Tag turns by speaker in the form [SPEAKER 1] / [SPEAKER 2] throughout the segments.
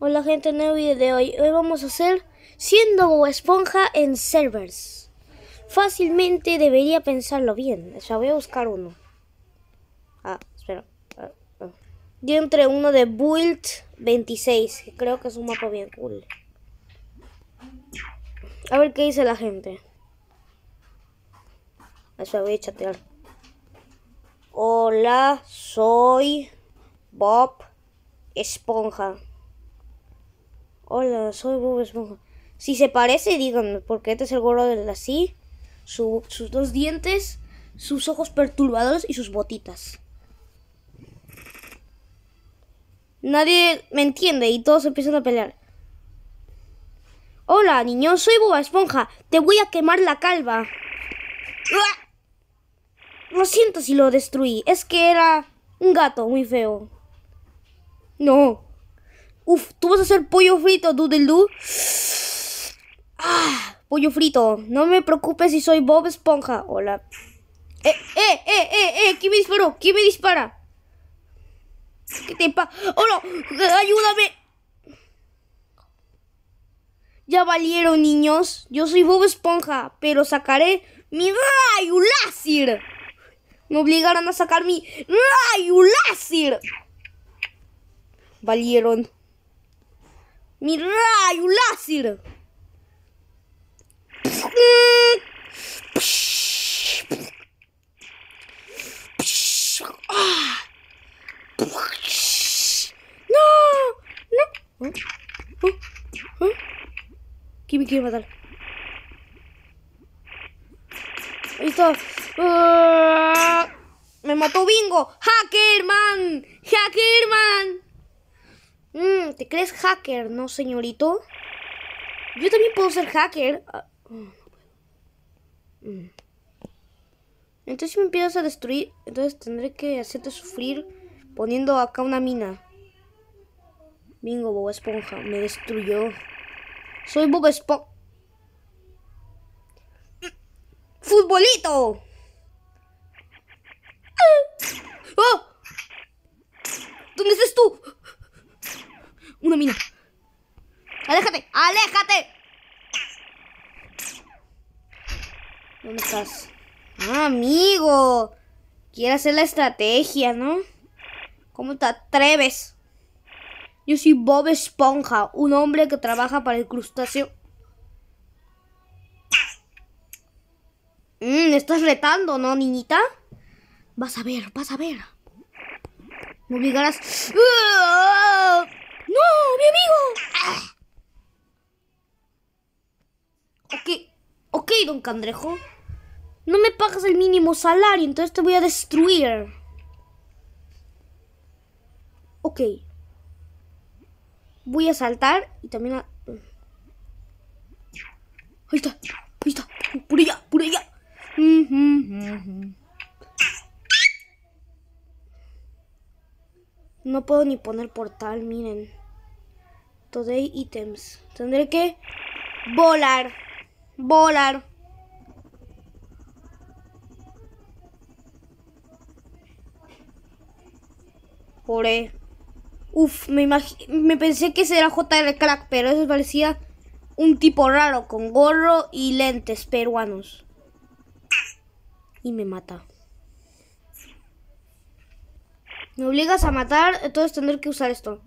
[SPEAKER 1] Hola gente, nuevo video de hoy. Hoy vamos a hacer siendo Esponja en servers. Fácilmente debería pensarlo bien. O sea, voy a buscar uno. Ah, espera. Ah, ah. Yo uno de Build 26, creo que es un mapa bien cool. A ver qué dice la gente. Eso voy a chatear. Hola, soy Bob Esponja. Hola, soy Boba Esponja. Si se parece, díganme, porque este es el gorro de la sí. sus dos dientes, sus ojos perturbadores y sus botitas. Nadie me entiende y todos empiezan a pelear. Hola, niño, soy Boba Esponja. Te voy a quemar la calva. Lo siento si lo destruí. Es que era un gato muy feo. No, Uf, tú vas a hacer pollo frito, Dudeldu. Ah, pollo frito. No me preocupes si soy Bob Esponja. Hola. Eh, eh, eh, eh, eh. ¿Quién me disparó? ¿Quién me dispara? ¿Qué te pasa? Hola. Oh, ¡Ayúdame! Ya valieron, niños. Yo soy Bob Esponja, pero sacaré mi rayo láser. Me obligaron a sacar mi rayo láser. Valieron. Mi rayo láser. No, no. ¿Quién me quiere matar? Ahí está. Ah, me mató Bingo. Hackerman. Hackerman. Mm, ¿Te crees hacker, no, señorito? Yo también puedo ser hacker. Ah, mm, mm. Entonces si me empiezas a destruir, entonces tendré que hacerte sufrir poniendo acá una mina. Bingo, Bob Esponja, me destruyó. Soy Bob Esponja. ¡Futbolito! ¡Ah! ¡Oh! ¿Dónde estás tú? una mina. ¡Aléjate! ¡Aléjate! ¿Dónde estás? Ah, amigo. Quiere hacer la estrategia, ¿no? ¿Cómo te atreves? Yo soy Bob Esponja, un hombre que trabaja para el crustáceo. Mm, ¿me estás retando, ¿no, niñita? Vas a ver, vas a ver. Me obligarás. ¡No, mi amigo! Ok, ok, don Candrejo No me pagas el mínimo salario, entonces te voy a destruir. Ok. Voy a saltar y también a... Ahí está, ahí está. Por allá, por allá. No puedo ni poner portal, miren de ítems. Tendré que volar. Volar. Pobre Uf, me, me pensé que será era JR Crack, pero eso parecía un tipo raro con gorro y lentes peruanos. Y me mata. Me obligas a matar, entonces tendré que usar esto.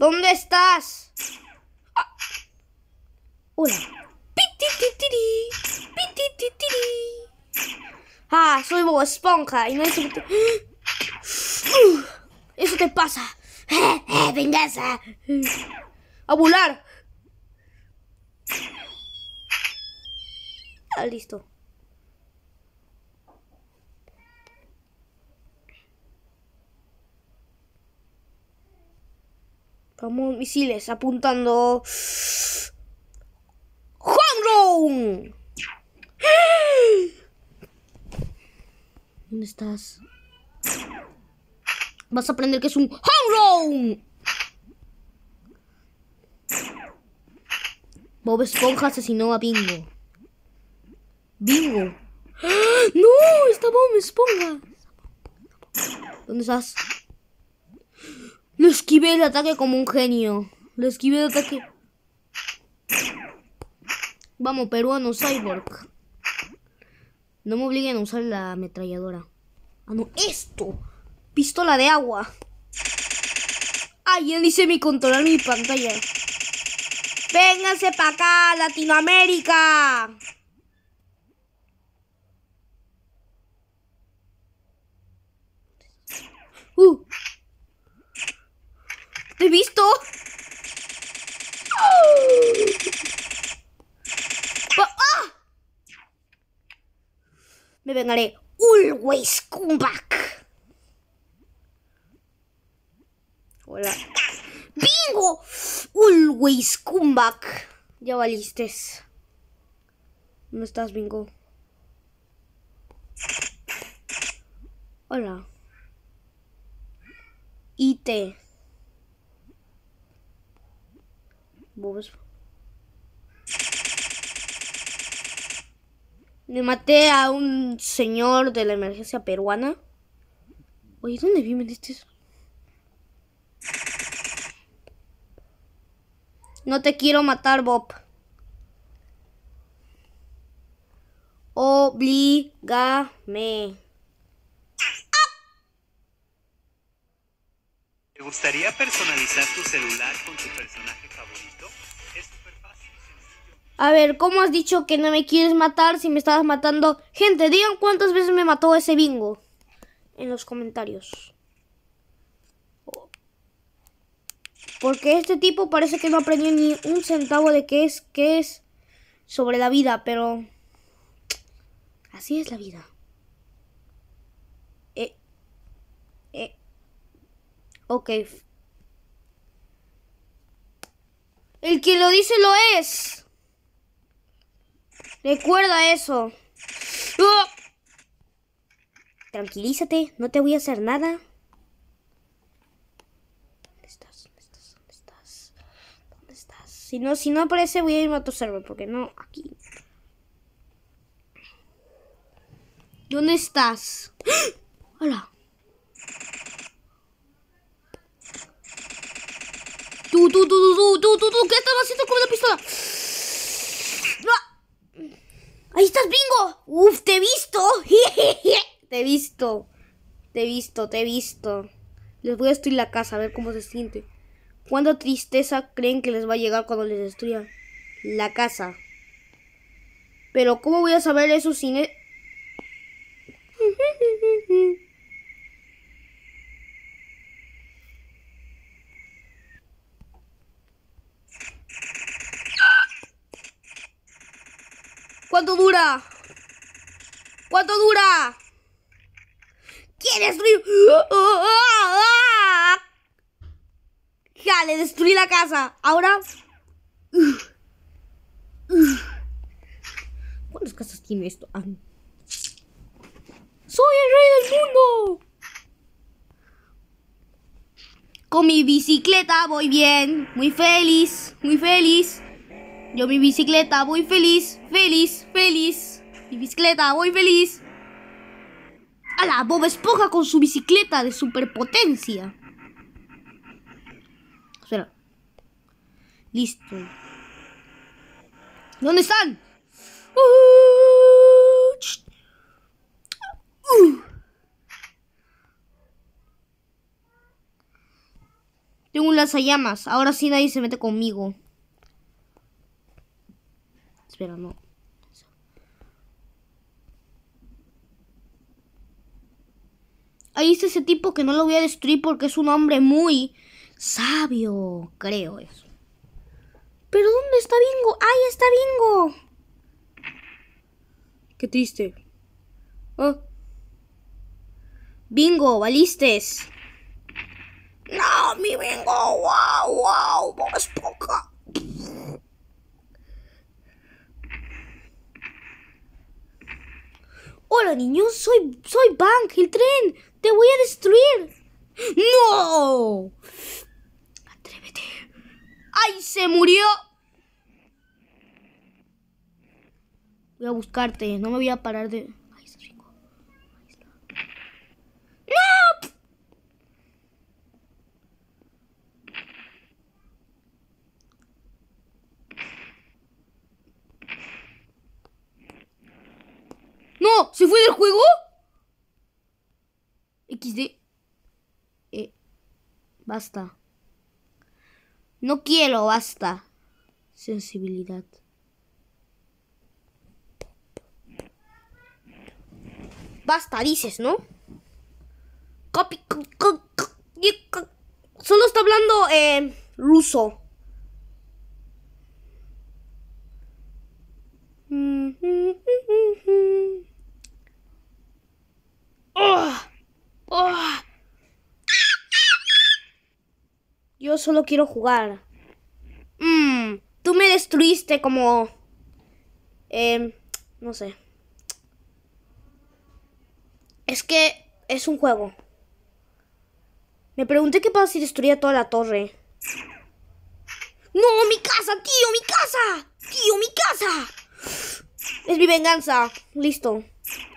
[SPEAKER 1] ¿Dónde estás? Hola. Ah, soy Bob Esponja y no es... Eso te pasa. Venganza. A volar. Ah, listo. Vamos, misiles, apuntando. ¡Home ¿Dónde estás? Vas a aprender que es un home Bob Esponja asesinó a Bingo. Bingo. ¡Ah! ¡No! Está Bob Esponja. ¿Dónde estás? Lo esquivé el ataque como un genio. Lo esquivé el ataque. Vamos, peruano, cyborg. No me obliguen a usar la ametralladora. Ah, no, esto. Pistola de agua. Ay, ya dice mi controlar mi pantalla. Vénganse para acá, Latinoamérica. vengaré. Always come back. Hola. ¡Bingo! Always come back. Ya valistes. No estás, bingo. Hola. IT. ¿Vos? Le maté a un señor de la emergencia peruana. Oye, ¿dónde vi eso? No te quiero matar, Bob. Obligame. ¿Te gustaría personalizar tu celular con tu personaje favorito? Es super fácil. A ver, ¿cómo has dicho que no me quieres matar si me estabas matando? Gente, digan cuántas veces me mató ese bingo en los comentarios. Porque este tipo parece que no aprendió ni un centavo de qué es, qué es sobre la vida, pero así es la vida. Eh, eh, ok. El que lo dice lo es. Recuerda eso. ¡Oh! Tranquilízate, no te voy a hacer nada. ¿Dónde estás? ¿Dónde estás? ¿Dónde estás? ¿Dónde estás? Si no, si no aparece, voy a irme a tu server, porque no, aquí. ¿Dónde estás? ¡Hola! ¡Ah! Tú, tú, tú, tú, tú, tú, tú, ¿qué estás haciendo con la pistola? ¿Estás Bingo! ¡Uf, te he visto! te he visto. Te he visto, te he visto. Les voy a destruir la casa, a ver cómo se siente. ¿Cuánta tristeza creen que les va a llegar cuando les destruya la casa? Pero ¿cómo voy a saber eso sin... E- ¿Cuánto dura? ¿Cuánto dura? ¿Quién destruye? Ya, le destruí la casa. Ahora... ¿Cuántas casas tiene esto? Ah, ¡Soy el rey del mundo! Con mi bicicleta voy bien. Muy feliz, muy feliz. Yo mi bicicleta voy feliz, feliz, feliz. Mi bicicleta voy feliz. A la Bob Esponja con su bicicleta de superpotencia. Espera. Listo. ¿Dónde están? Uh, uh. Tengo un lanzallamas. Ahora sí nadie se mete conmigo. Pero no. Ahí está ese tipo que no lo voy a destruir porque es un hombre muy sabio, creo eso. ¿Pero dónde está Bingo? ¡Ahí está Bingo! Qué triste. Ah. Bingo, balistes. No, mi Bingo, wow, wow, vos poca. Hola niños, soy, soy Bank, el tren. Te voy a destruir. ¡No! Atrévete. ¡Ay, se murió! Voy a buscarte, no me voy a parar de... juego? XD. Eh, basta. No quiero, basta. Sensibilidad. Basta, dices, ¿no? Solo está hablando eh, ruso. Mm, mm, mm, yo solo quiero jugar. Mm, tú me destruiste como... Em, no sé. Es que es un juego. Me pregunté qué pasa si destruía toda la torre. ¡No, mi casa, tío, mi casa! ¡Tío, mi casa! Es mi venganza. Listo.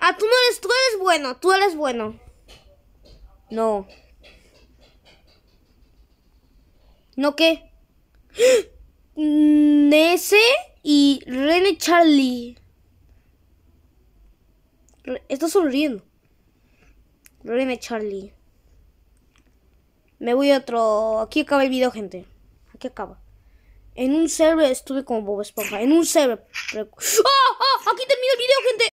[SPEAKER 1] Ah, tú no eres, tú eres bueno, tú eres bueno. No. ¿No qué? Nese y Rene Charlie. Está sonriendo. Rene Charlie. Me voy a otro. Aquí acaba el video, gente. Aquí acaba. En un server estuve como Bob Esponja. En un server. Ah, Aquí termina el video, gente.